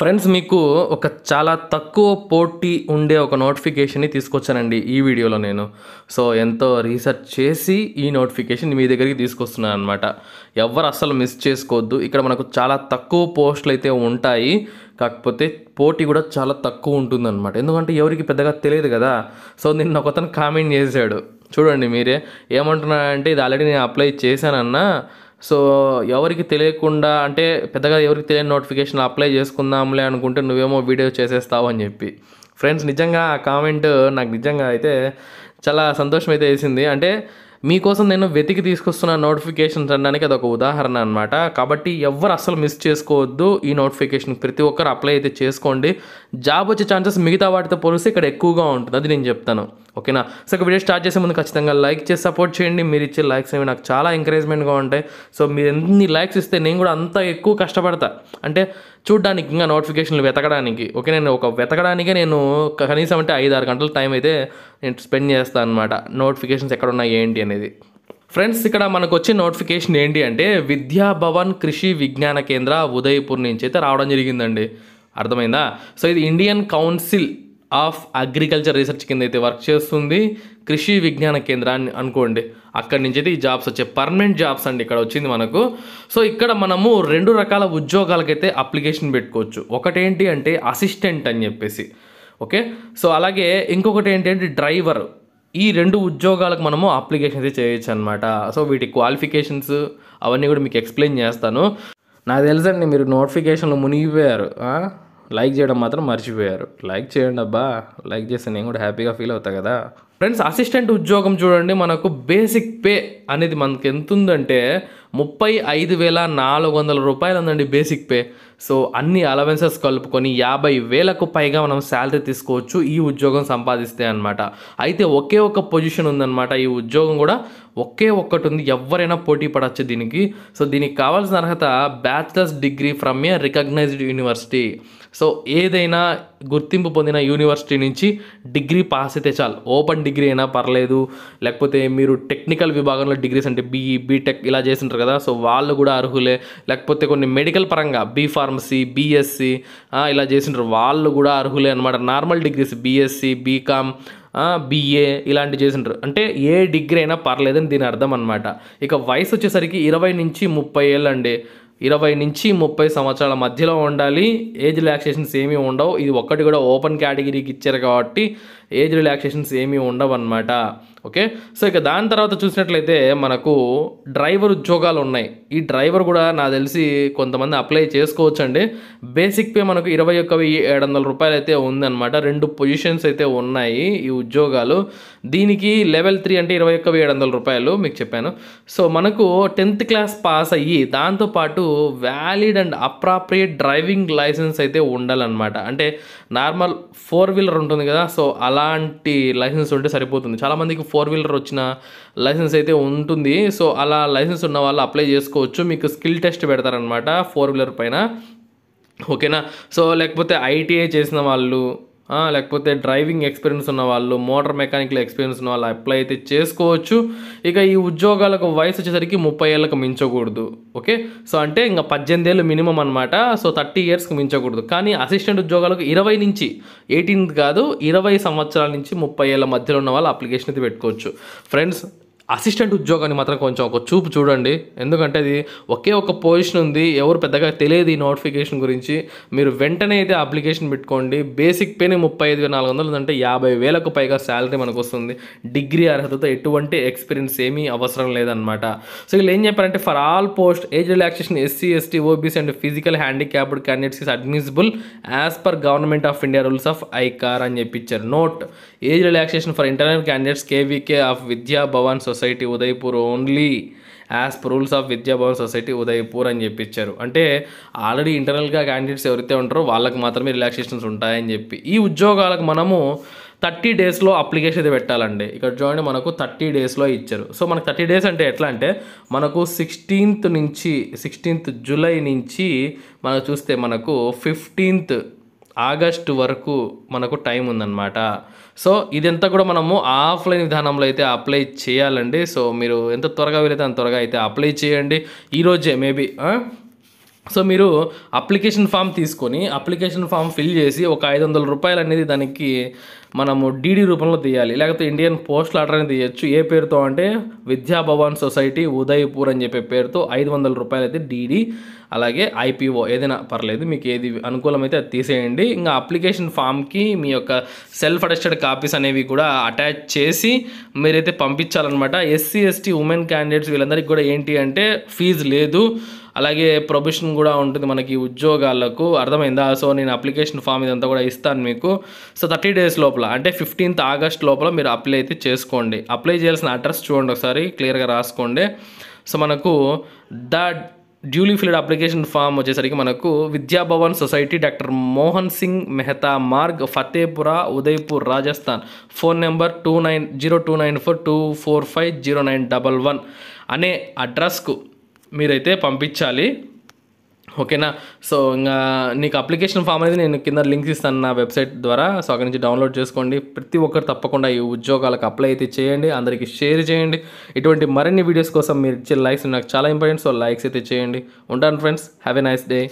friends మీకు ఒక చాలా తక్కువ పోటీ ఉండే ఒక నోటిఫికేషన్ని తీసుకొచ్చానండి ఈ వీడియోలో నేను సో ఎంతో రీసెర్చ్ చేసి ఈ నోటిఫికేషన్ మీ దగ్గరికి తీసుకొస్తున్నాను అనమాట ఎవరు అసలు మిస్ చేసుకోవద్దు ఇక్కడ మనకు చాలా తక్కువ పోస్టులు అయితే ఉంటాయి కాకపోతే పోటీ కూడా చాలా తక్కువ ఉంటుందన్నమాట ఎందుకంటే ఎవరికి పెద్దగా తెలియదు కదా సో నిన్న ఒకతను కామెంట్ చేశాడు చూడండి మీరే ఏమంటున్నాడంటే ఇది ఆల్రెడీ నేను అప్లై చేశానన్నా సో ఎవరికి తెలియకుండా అంటే పెద్దగా ఎవరికి తెలియని నోటిఫికేషన్ అప్లై చేసుకుందాంలే అనుకుంటే నువ్వేమో వీడియో చేసేస్తావు అని చెప్పి ఫ్రెండ్స్ నిజంగా ఆ కామెంట్ నాకు నిజంగా అయితే చాలా సంతోషం అయితే వేసింది అంటే మీకోసం నేను వెతికి తీసుకొస్తున్న నోటిఫికేషన్స్ అనడానికి అదొక ఉదాహరణ అనమాట కాబట్టి ఎవరు అసలు మిస్ చేసుకోవద్దు ఈ నోటిఫికేషన్ ప్రతి ఒక్కరు అప్లై అయితే చేసుకోండి జాబ్ వచ్చే ఛాన్సెస్ మిగతా వాటితో పోలిస్తే ఇక్కడ ఎక్కువగా ఉంటుంది అది నేను చెప్తాను ఓకేనా సో వీడియో స్టార్ట్ చేసే ముందు ఖచ్చితంగా లైక్ చేసి సపోర్ట్ చేయండి మీరు ఇచ్చే లైక్స్ అవి నాకు చాలా ఎంకరేజ్మెంట్గా ఉంటాయి సో మీరు ఎన్ని లైక్స్ ఇస్తే నేను కూడా అంత ఎక్కువ కష్టపడతా అంటే చూడడానికి ఇంకా నోటిఫికేషన్లు వెతకడానికి ఓకే నేను ఒక వెతకడానికే నేను కనీసం అంటే ఐదు ఆరు గంటల టైం అయితే నేను స్పెండ్ చేస్తాను అనమాట నోటిఫికేషన్స్ ఎక్కడ ఉన్నాయి ఏంటి అనేది ఫ్రెండ్స్ ఇక్కడ మనకు వచ్చే నోటిఫికేషన్ ఏంటి అంటే విద్యా భవన్ కృషి విజ్ఞాన కేంద్ర ఉదయపూర్ నుంచి అయితే రావడం జరిగిందండి అర్థమైందా సో ఇది Indian council of agriculture research కింద అయితే వర్క్ చేస్తుంది కృషి విజ్ఞాన కేంద్రాన్ని అనుకోండి అక్కడి నుంచి అయితే ఈ జాబ్స్ వచ్చే పర్మనెంట్ జాబ్స్ అండి ఇక్కడ వచ్చింది మనకు సో ఇక్కడ మనము రెండు రకాల ఉద్యోగాలకైతే అప్లికేషన్ పెట్టుకోవచ్చు ఒకటేంటి అంటే అసిస్టెంట్ అని చెప్పేసి ఓకే సో అలాగే ఇంకొకటి ఏంటంటే డ్రైవర్ ఈ రెండు ఉద్యోగాలకు మనము అప్లికేషన్ అయితే చేయొచ్చు అనమాట సో వీటి క్వాలిఫికేషన్స్ అవన్నీ కూడా మీకు ఎక్స్ప్లెయిన్ చేస్తాను నాకు తెలుసండి మీరు నోటిఫికేషన్లు మునిగిపోయారు లైక్ చేయడం మాత్రం మర్చిపోయారు లైక్ చేయండి అబ్బా లైక్ చేస్తే నేను కూడా హ్యాపీగా ఫీల్ అవుతా కదా ఫ్రెండ్స్ అసిస్టెంట్ ఉద్యోగం చూడండి మనకు బేసిక్ పే అనేది మనకి ఎంత ఉందంటే ముప్పై ఐదు వేల నాలుగు వందల రూపాయలు ఉందండి బేసిక్ పే సో అన్ని అలవెన్సెస్ కలుపుకొని యాభై వేలకు పైగా మనం శాలరీ తీసుకోవచ్చు ఈ ఉద్యోగం సంపాదిస్తే అనమాట అయితే ఒకే ఒక పొజిషన్ ఉందన్నమాట ఈ ఉద్యోగం కూడా ఒకే ఒక్కటి ఉంది ఎవరైనా పోటీ పడవచ్చు దీనికి సో దీనికి కావాల్సిన అర్హత bachelor's degree from a recognised university so ఏదైనా గుర్తింపు పొందిన యూనివర్సిటీ నుంచి డిగ్రీ పాస్ అయితే చాలు ఓపెన్ డిగ్రీ అయినా పర్లేదు లేకపోతే మీరు టెక్నికల్ విభాగంలో డిగ్రీస్ అంటే బీఈ బీటెక్ ఇలా చేసింటారు కదా సో వాళ్ళు కూడా అర్హులే లేకపోతే కొన్ని మెడికల్ పరంగా బీ ఫార్మసీ బీఎస్సీ ఇలా చేసింటారు వాళ్ళు కూడా అర్హులే అనమాట normal degrees BSc BCom BA ఇలాంటి చేసినారు అంటే ఏ డిగ్రీ అయినా పర్లేదని దీని అర్థం అనమాట ఇక వయసు వచ్చేసరికి ఇరవై నుంచి ముప్పై ఏళ్ళు అండి ఇరవై నుంచి ముప్పై సంవత్సరాల మధ్యలో ఉండాలి ఏజ్ రిలాక్సేషన్స్ ఏమీ ఉండవు ఇది ఒక్కటి కూడా ఓపెన్ కేటగిరీకి ఇచ్చారు కాబట్టి ఏజ్ రిలాక్సేషన్స్ ఏమీ ఉండవు అనమాట ఓకే సో ఇక దాని తర్వాత చూసినట్లయితే మనకు డ్రైవర్ ఉద్యోగాలు ఉన్నాయి ఈ డ్రైవర్ కూడా నాకు తెలిసి కొంతమంది అప్లై చేసుకోవచ్చండి బేసిక్ పే మనకు ఇరవై ఒక్క ఏడు వందల రూపాయలు అయితే ఉందన్నమాట రెండు పొజిషన్స్ అయితే ఉన్నాయి ఈ ఉద్యోగాలు దీనికి లెవెల్ త్రీ అంటే ఇరవై ఒక్క ఏడు వందల రూపాయలు మీకు చెప్పాను సో మనకు టెన్త్ క్లాస్ పాస్ అయ్యి దాంతోపాటు valid and appropriate driving licence అయితే ఉండాలన్నమాట అంటే నార్మల్ ఫోర్ వీలర్ ఉంటుంది కదా సో అలాంటి లైసెన్స్ ఉంటే సరిపోతుంది చాలామందికి ఫోర్ వీలర్ వచ్చిన లైసెన్స్ అయితే ఉంటుంది సో అలా లైసెన్స్ ఉన్న వాళ్ళు అప్లై చేసుకోవచ్చు మీకు స్కిల్ టెస్ట్ పెడతారనమాట ఫోర్ వీలర్ పైన ఓకేనా సో లేకపోతే ఐటీఐ చేసిన వాళ్ళు లేకపోతే డ్రైవింగ్ ఎక్స్పీరియన్స్ ఉన్న వాళ్ళు మోటార్ మెకానికల్ ఎక్స్పీరియన్స్ ఉన్న వాళ్ళు అప్లై అయితే చేసుకోవచ్చు ఇక ఈ ఉద్యోగాలకు వయసు వచ్చేసరికి ముప్పై ఏళ్ళకు మించకూడదు ఓకే సో అంటే ఇంకా పద్దెనిమిది ఏళ్ళు మినిమం అనమాట సో థర్టీ ఇయర్స్కి మించకూడదు కానీ అసిస్టెంట్ ఉద్యోగాలకు ఇరవై నుంచి ఎయిటీన్త్ కాదు ఇరవై సంవత్సరాల నుంచి ముప్పై ఏళ్ళ మధ్యలో ఉన్న వాళ్ళు అప్లికేషన్ అయితే పెట్టుకోవచ్చు ఫ్రెండ్స్ అసిస్టెంట్ ఉద్యోగాన్ని మాత్రం కొంచెం ఒక చూపు చూడండి ఎందుకంటే అది ఒకే ఒక పొజిషన్ ఉంది ఎవరు పెద్దగా తెలియదు ఈ నోటిఫికేషన్ గురించి మీరు వెంటనే అయితే అప్లికేషన్ పెట్టుకోండి బేసిక్ పేనే ముప్పై ఐదు నాలుగు వందలు అంటే యాభై వేలకు పైగా శాలరీ మనకు వస్తుంది డిగ్రీ అర్హతతో ఎటువంటి ఎక్స్పీరియన్స్ ఏమీ అవసరం లేదనమాట సో వీళ్ళు ఏం చెప్పారంటే for all post age relaxation SC ST OBC and physical handicapped candidates is admissible as per government of India rules of ICAR అని చెప్పిచ్చారు note age relaxation for internal candidates KVK of Vidya Bhavan society society Udaipur only as rules of Vidyabhavan society Udaipur అని చెప్పిచ్చారు అంటే already ఇంటర్నల్గా candidates ఎవరైతే ఉంటారో వాళ్ళకి మాత్రమే రిలాక్సేషన్స్ ఉంటాయని చెప్పి ఈ ఉద్యోగాలకు మనము థర్టీ డేస్లో అప్లికేషన్ అయితే పెట్టాలండి ఇక్కడ చూడండి మనకు థర్టీ డేస్లో ఇచ్చారు సో మనకు థర్టీ డేస్ అంటే ఎట్లా అంటే మనకు సిక్స్టీన్త్ నుంచి సిక్స్టీన్త్ జూలై నుంచి మనం చూస్తే మనకు ఫిఫ్టీన్త్ ఆగస్టు వరకు మనకు టైం ఉందన్నమాట సో ఇదంతా కూడా మనము ఆఫ్లైన్ విధానంలో అయితే అప్లై చేయాలండి సో మీరు ఎంత త్వరగా వీలైతే అంత త్వరగా అయితే అప్లై చేయండి ఈరోజే మేబీ సో మీరు అప్లికేషన్ ఫామ్ తీసుకొని అప్లికేషన్ ఫామ్ ఫిల్ చేసి ఒక ఐదు వందల రూపాయలు అనేది దానికి మనము డీడీ రూపంలో తీయాలి లేకపోతే ఇండియన్ పోస్ట్ ఆర్డర్ అని తీయచ్చు ఏ పేరుతో అంటే విద్యాభవన్ సొసైటీ ఉదయపూర్ అని చెప్పే పేరుతో ఐదు వందల రూపాయలు అయితే డీడీ అలాగే ఐపీఓ ఏదైనా పర్లేదు మీకు ఏది అనుకూలమైతే అది తీసేయండి ఇంకా అప్లికేషన్ ఫామ్కి మీ యొక్క సెల్ఫ్ అటెస్టెడ్ కాపీస్ అనేవి కూడా అటాచ్ చేసి మీరైతే పంపించాలన్నమాట ఎస్సీ ఎస్టీ ఉమెన్ క్యాండిడేట్స్ వీళ్ళందరికీ కూడా ఏంటి అంటే ఫీజు లేదు అలాగే ప్రొబిషన్ కూడా ఉంటుంది మనకి ఉద్యోగాలకు అర్థమైందా సో నేను అప్లికేషన్ ఫామ్ ఇదంతా కూడా ఇస్తాను మీకు సో థర్టీ డేస్ లోపల అంటే ఫిఫ్టీన్త్ ఆగస్ట్ లోపల మీరు అప్లై అయితే చేసుకోండి అప్లై చేయాల్సిన అడ్రస్ చూడండి ఒకసారి క్లియర్గా రాసుకోండి సో మనకు the duly filled application form వచ్చేసరికి మనకు Vidyabhavan society doctor Mohan Singh Mehta Marg Fatehpura Udaipur Rajasthan phone number two nine zero two nine four two four five zero nine double one అనే అడ్రస్కు మీరైతే పంపించాలి ఓకేనా సో ఇంకా నీకు అప్లికేషన్ ఫామ్ అనేది నేను కింద లింక్స్ ఇస్తాను నా వెబ్సైట్ ద్వారా సో అక్కడి నుంచి డౌన్లోడ్ చేసుకోండి ప్రతి ఒక్కరు తప్పకుండా ఈ ఉద్యోగాలకు అప్లై అయితే చేయండి అందరికీ షేర్ చేయండి ఇటువంటి మరిన్ని వీడియోస్ కోసం మీరు ఇచ్చే లైక్స్ నాకు చాలా ఇంపార్టెంట్ సో లైక్స్ అయితే చేయండి ఉంటాను friends have a nice day